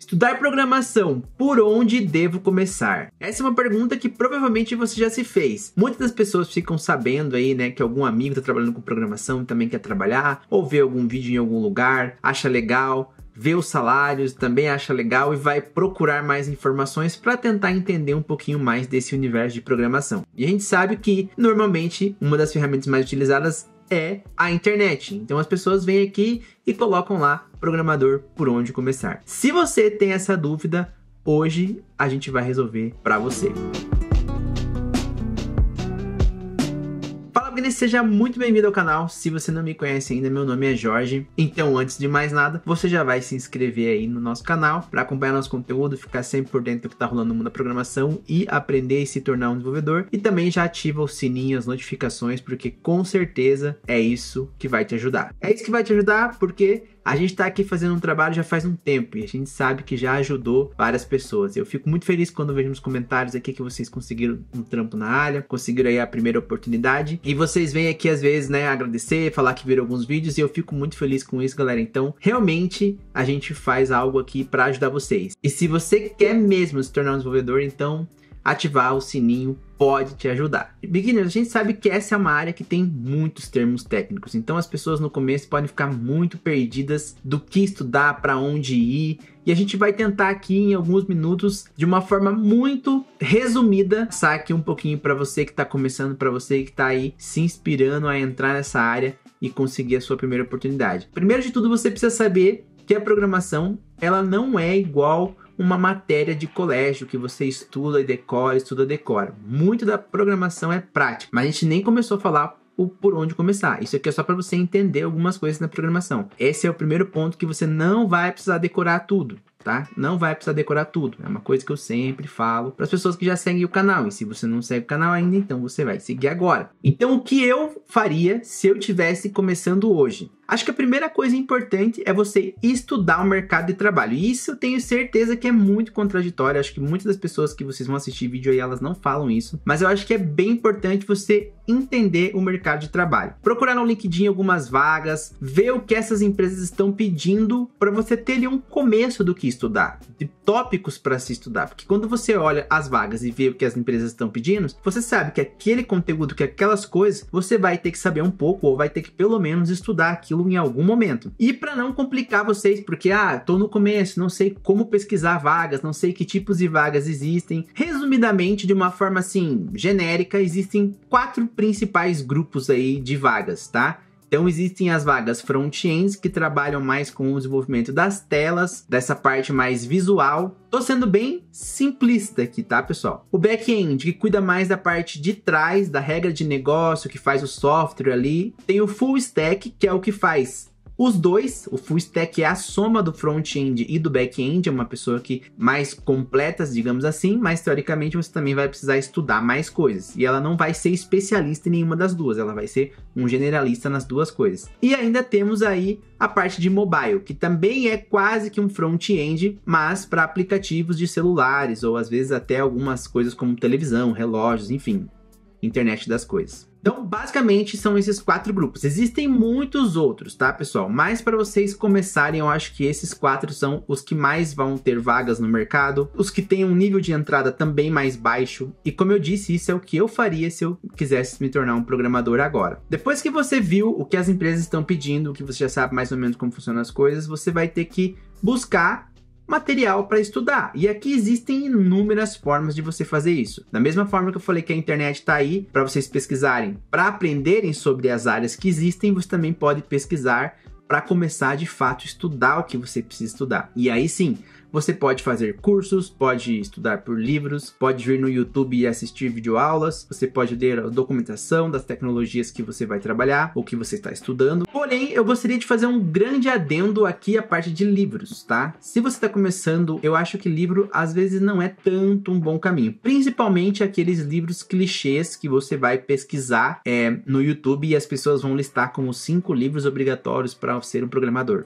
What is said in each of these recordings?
Estudar programação, por onde devo começar? Essa é uma pergunta que provavelmente você já se fez. Muitas das pessoas ficam sabendo aí, né, que algum amigo está trabalhando com programação e também quer trabalhar, ou vê algum vídeo em algum lugar, acha legal, vê os salários, também acha legal e vai procurar mais informações para tentar entender um pouquinho mais desse universo de programação. E a gente sabe que normalmente uma das ferramentas mais utilizadas é a internet. Então as pessoas vêm aqui e colocam lá programador por onde começar. Se você tem essa dúvida, hoje a gente vai resolver para você. seja muito bem-vindo ao canal. Se você não me conhece ainda, meu nome é Jorge. Então, antes de mais nada, você já vai se inscrever aí no nosso canal para acompanhar nosso conteúdo, ficar sempre por dentro do que está rolando no mundo da programação e aprender e se tornar um desenvolvedor. E também já ativa o sininho, as notificações, porque com certeza é isso que vai te ajudar. É isso que vai te ajudar porque a gente está aqui fazendo um trabalho já faz um tempo e a gente sabe que já ajudou várias pessoas. Eu fico muito feliz quando vejo nos comentários aqui que vocês conseguiram um trampo na área, conseguiram aí a primeira oportunidade e vocês vêm aqui às vezes, né, agradecer, falar que viram alguns vídeos e eu fico muito feliz com isso, galera. Então, realmente a gente faz algo aqui para ajudar vocês. E se você quer mesmo se tornar um desenvolvedor, então ativar o sininho pode te ajudar. beginners, a gente sabe que essa é uma área que tem muitos termos técnicos, então as pessoas no começo podem ficar muito perdidas do que estudar, para onde ir, e a gente vai tentar aqui em alguns minutos, de uma forma muito resumida, passar aqui um pouquinho para você que está começando, para você que está aí se inspirando a entrar nessa área e conseguir a sua primeira oportunidade. Primeiro de tudo, você precisa saber que a programação ela não é igual uma matéria de colégio que você estuda e decora, estuda e decora. Muito da programação é prática, mas a gente nem começou a falar por onde começar. Isso aqui é só para você entender algumas coisas na programação. Esse é o primeiro ponto que você não vai precisar decorar tudo. Tá? Não vai precisar decorar tudo. É uma coisa que eu sempre falo para as pessoas que já seguem o canal. E se você não segue o canal ainda, então você vai seguir agora. Então, o que eu faria se eu tivesse começando hoje? Acho que a primeira coisa importante é você estudar o mercado de trabalho. E isso eu tenho certeza que é muito contraditório. Acho que muitas das pessoas que vocês vão assistir vídeo aí, elas não falam isso. Mas eu acho que é bem importante você entender o mercado de trabalho. Procurar no LinkedIn algumas vagas, ver o que essas empresas estão pedindo para você ter ali um começo do que estudar. De tópicos para se estudar, porque quando você olha as vagas e vê o que as empresas estão pedindo, você sabe que aquele conteúdo, que aquelas coisas, você vai ter que saber um pouco ou vai ter que pelo menos estudar aquilo em algum momento. E para não complicar vocês, porque ah, tô no começo, não sei como pesquisar vagas, não sei que tipos de vagas existem. Resumidamente, de uma forma assim genérica, existem quatro principais grupos aí de vagas, tá? Então existem as vagas front-ends que trabalham mais com o desenvolvimento das telas, dessa parte mais visual. Tô sendo bem simplista aqui, tá, pessoal? O back-end que cuida mais da parte de trás, da regra de negócio, que faz o software ali. Tem o full stack, que é o que faz os dois, o full stack é a soma do front-end e do back-end, é uma pessoa que mais completas, digamos assim, mas teoricamente você também vai precisar estudar mais coisas. E ela não vai ser especialista em nenhuma das duas, ela vai ser um generalista nas duas coisas. E ainda temos aí a parte de mobile, que também é quase que um front-end, mas para aplicativos de celulares ou às vezes até algumas coisas como televisão, relógios, enfim, internet das coisas. Então, basicamente, são esses quatro grupos. Existem muitos outros, tá, pessoal? Mas para vocês começarem, eu acho que esses quatro são os que mais vão ter vagas no mercado, os que têm um nível de entrada também mais baixo. E como eu disse, isso é o que eu faria se eu quisesse me tornar um programador agora. Depois que você viu o que as empresas estão pedindo, que você já sabe mais ou menos como funcionam as coisas, você vai ter que buscar material para estudar. E aqui existem inúmeras formas de você fazer isso. Da mesma forma que eu falei que a internet está aí para vocês pesquisarem, para aprenderem sobre as áreas que existem, você também pode pesquisar para começar de fato a estudar o que você precisa estudar. E aí sim, você pode fazer cursos, pode estudar por livros, pode vir no YouTube e assistir videoaulas, você pode ler a documentação das tecnologias que você vai trabalhar ou que você está estudando. Porém, eu gostaria de fazer um grande adendo aqui à parte de livros, tá? Se você está começando, eu acho que livro às vezes não é tanto um bom caminho, principalmente aqueles livros clichês que você vai pesquisar é, no YouTube e as pessoas vão listar como cinco livros obrigatórios para ser um programador.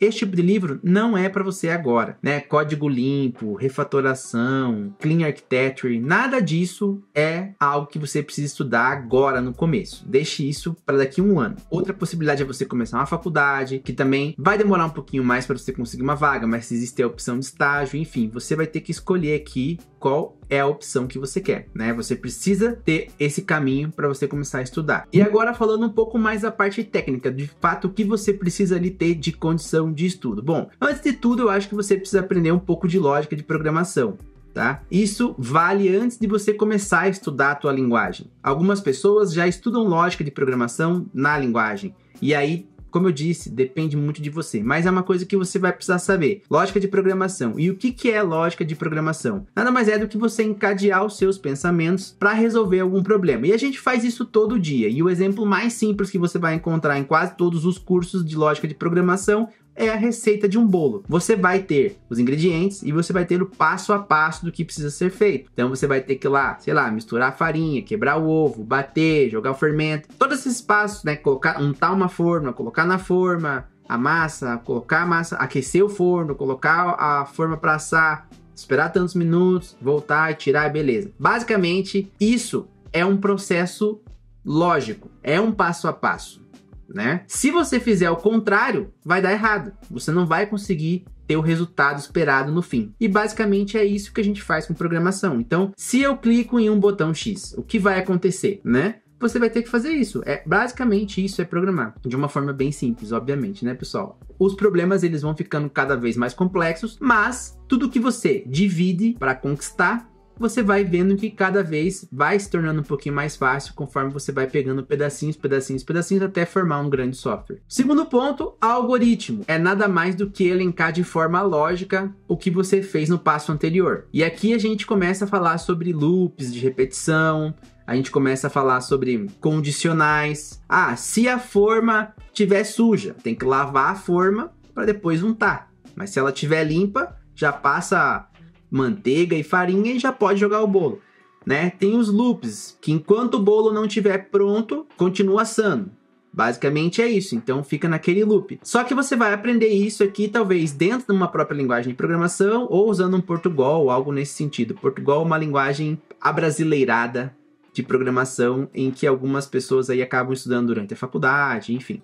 Este tipo de livro não é para você agora, né? Código limpo, refatoração, clean architecture, nada disso é algo que você precisa estudar agora no começo. Deixe isso para daqui a um ano. Outra possibilidade é você começar uma faculdade, que também vai demorar um pouquinho mais para você conseguir uma vaga, mas existe a opção de estágio, enfim, você vai ter que escolher aqui qual é a opção que você quer, né? Você precisa ter esse caminho para você começar a estudar. E agora falando um pouco mais da parte técnica, de fato o que você precisa ali ter de condição de estudo. Bom, antes de tudo, eu acho que você precisa aprender um pouco de lógica de programação. Tá? Isso vale antes de você começar a estudar a tua linguagem. Algumas pessoas já estudam lógica de programação na linguagem e aí como eu disse, depende muito de você, mas é uma coisa que você vai precisar saber. Lógica de programação. E o que, que é lógica de programação? Nada mais é do que você encadear os seus pensamentos para resolver algum problema. E a gente faz isso todo dia. E o exemplo mais simples que você vai encontrar em quase todos os cursos de lógica de programação é a receita de um bolo. Você vai ter os ingredientes e você vai ter o passo a passo do que precisa ser feito. Então você vai ter que ir lá, sei lá, misturar a farinha, quebrar o ovo, bater, jogar o fermento. Todos esses passos, né? Colocar, untar uma forma, colocar na forma a massa, colocar a massa, aquecer o forno, colocar a forma para assar, esperar tantos minutos, voltar, tirar, beleza. Basicamente, isso é um processo lógico, é um passo a passo né? Se você fizer o contrário, vai dar errado. Você não vai conseguir ter o resultado esperado no fim. E basicamente é isso que a gente faz com programação. Então, se eu clico em um botão X, o que vai acontecer, né? Você vai ter que fazer isso. É basicamente isso é programar, de uma forma bem simples, obviamente, né, pessoal? Os problemas eles vão ficando cada vez mais complexos, mas tudo que você divide para conquistar você vai vendo que cada vez vai se tornando um pouquinho mais fácil conforme você vai pegando pedacinhos, pedacinhos, pedacinhos até formar um grande software. Segundo ponto, algoritmo. É nada mais do que elencar de forma lógica o que você fez no passo anterior. E aqui a gente começa a falar sobre loops de repetição, a gente começa a falar sobre condicionais. Ah, se a forma tiver suja, tem que lavar a forma para depois untar. Mas se ela tiver limpa, já passa manteiga e farinha e já pode jogar o bolo. Né? Tem os loops, que enquanto o bolo não estiver pronto, continua assando. Basicamente é isso, então fica naquele loop. Só que você vai aprender isso aqui, talvez dentro de uma própria linguagem de programação ou usando um Portugal ou algo nesse sentido. Portugal é uma linguagem abrasileirada de programação em que algumas pessoas aí acabam estudando durante a faculdade, enfim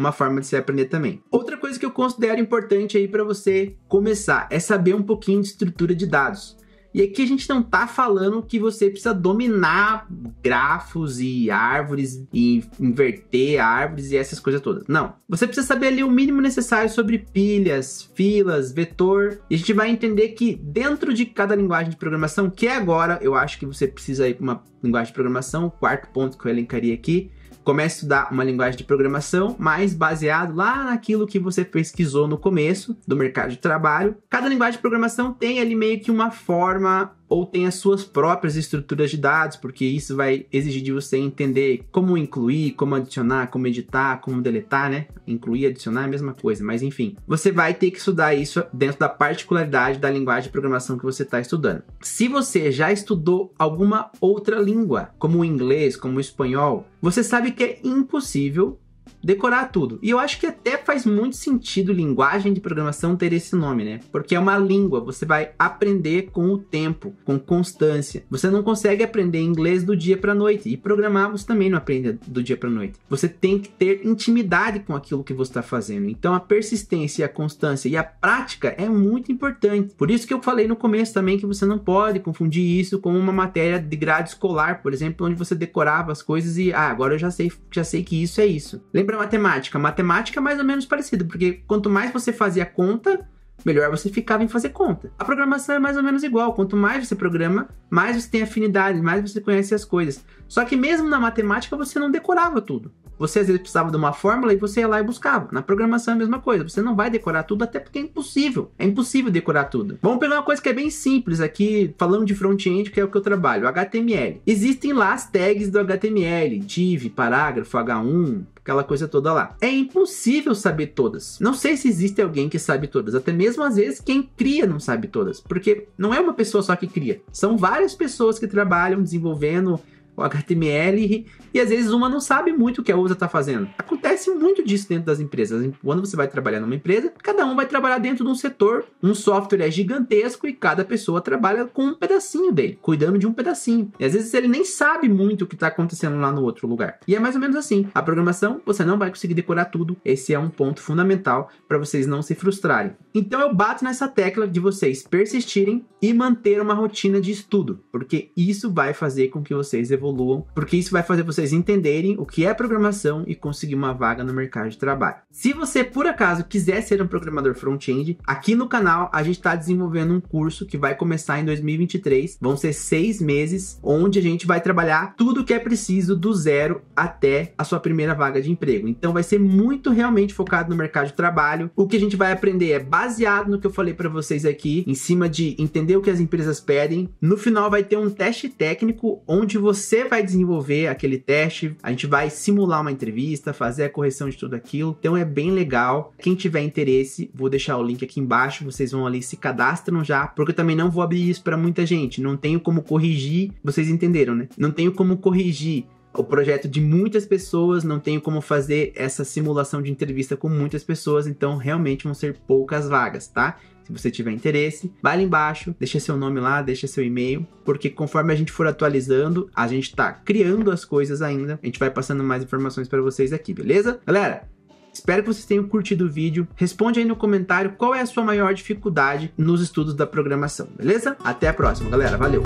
uma forma de se aprender também. Outra coisa que eu considero importante aí para você começar é saber um pouquinho de estrutura de dados. E aqui a gente não tá falando que você precisa dominar grafos e árvores e inverter árvores e essas coisas todas. Não. Você precisa saber ali o mínimo necessário sobre pilhas, filas, vetor. E a gente vai entender que dentro de cada linguagem de programação, que é agora eu acho que você precisa ir para uma linguagem de programação, o quarto ponto que eu elencaria aqui, Comece a estudar uma linguagem de programação, mais baseado lá naquilo que você pesquisou no começo do mercado de trabalho. Cada linguagem de programação tem ali meio que uma forma ou tem as suas próprias estruturas de dados, porque isso vai exigir de você entender como incluir, como adicionar, como editar, como deletar, né? Incluir, adicionar é a mesma coisa, mas enfim, você vai ter que estudar isso dentro da particularidade da linguagem de programação que você está estudando. Se você já estudou alguma outra língua, como o inglês, como o espanhol, você sabe que é impossível decorar tudo. E eu acho que até faz muito sentido linguagem de programação ter esse nome, né? Porque é uma língua, você vai aprender com o tempo, com constância. Você não consegue aprender inglês do dia para noite e programar você também não aprende do dia para noite. Você tem que ter intimidade com aquilo que você está fazendo. Então a persistência, a constância e a prática é muito importante. Por isso que eu falei no começo também que você não pode confundir isso com uma matéria de grade escolar, por exemplo, onde você decorava as coisas e ah, agora eu já sei, já sei que isso é isso. Lembra matemática. Matemática é mais ou menos parecido, porque quanto mais você fazia conta, melhor você ficava em fazer conta. A programação é mais ou menos igual. Quanto mais você programa, mais você tem afinidade, mais você conhece as coisas. Só que mesmo na matemática você não decorava tudo. Você às vezes precisava de uma fórmula e você ia lá e buscava. Na programação é a mesma coisa. Você não vai decorar tudo, até porque é impossível. É impossível decorar tudo. Vamos pegar uma coisa que é bem simples aqui, falando de front-end, que é o que eu trabalho, HTML. Existem lá as tags do HTML, div, parágrafo, H1, aquela coisa toda lá. É impossível saber todas. Não sei se existe alguém que sabe todas, até mesmo às vezes quem cria não sabe todas, porque não é uma pessoa só que cria, são várias pessoas que trabalham desenvolvendo o HTML, e às vezes uma não sabe muito o que a outra está fazendo. Acontece muito disso dentro das empresas. Quando você vai trabalhar numa empresa, cada um vai trabalhar dentro de um setor, um software é gigantesco e cada pessoa trabalha com um pedacinho dele, cuidando de um pedacinho. E às vezes ele nem sabe muito o que está acontecendo lá no outro lugar. E é mais ou menos assim. A programação, você não vai conseguir decorar tudo. Esse é um ponto fundamental para vocês não se frustrarem. Então eu bato nessa tecla de vocês persistirem e manter uma rotina de estudo, porque isso vai fazer com que vocês evoluam, porque isso vai fazer vocês entenderem o que é programação e conseguir uma vaga no mercado de trabalho. Se você por acaso quiser ser um programador front-end, aqui no canal a gente está desenvolvendo um curso que vai começar em 2023. Vão ser seis meses, onde a gente vai trabalhar tudo que é preciso do zero até a sua primeira vaga de emprego. Então vai ser muito realmente focado no mercado de trabalho. O que a gente vai aprender é baseado no que eu falei para vocês aqui, em cima de entender o que as empresas pedem. No final vai ter um teste técnico onde você você vai desenvolver aquele teste, a gente vai simular uma entrevista, fazer a correção de tudo aquilo. Então é bem legal. Quem tiver interesse, vou deixar o link aqui embaixo, vocês vão ali se cadastram já, porque eu também não vou abrir isso para muita gente. Não tenho como corrigir, vocês entenderam, né? Não tenho como corrigir o projeto de muitas pessoas, não tenho como fazer essa simulação de entrevista com muitas pessoas, então realmente vão ser poucas vagas, tá? Se você tiver interesse, vai lá embaixo, deixa seu nome lá, deixa seu e-mail, porque conforme a gente for atualizando, a gente tá criando as coisas ainda, a gente vai passando mais informações para vocês aqui, beleza? Galera, Espero que vocês tenham curtido o vídeo. Responde aí no comentário qual é a sua maior dificuldade nos estudos da programação, beleza? Até a próxima, galera. Valeu!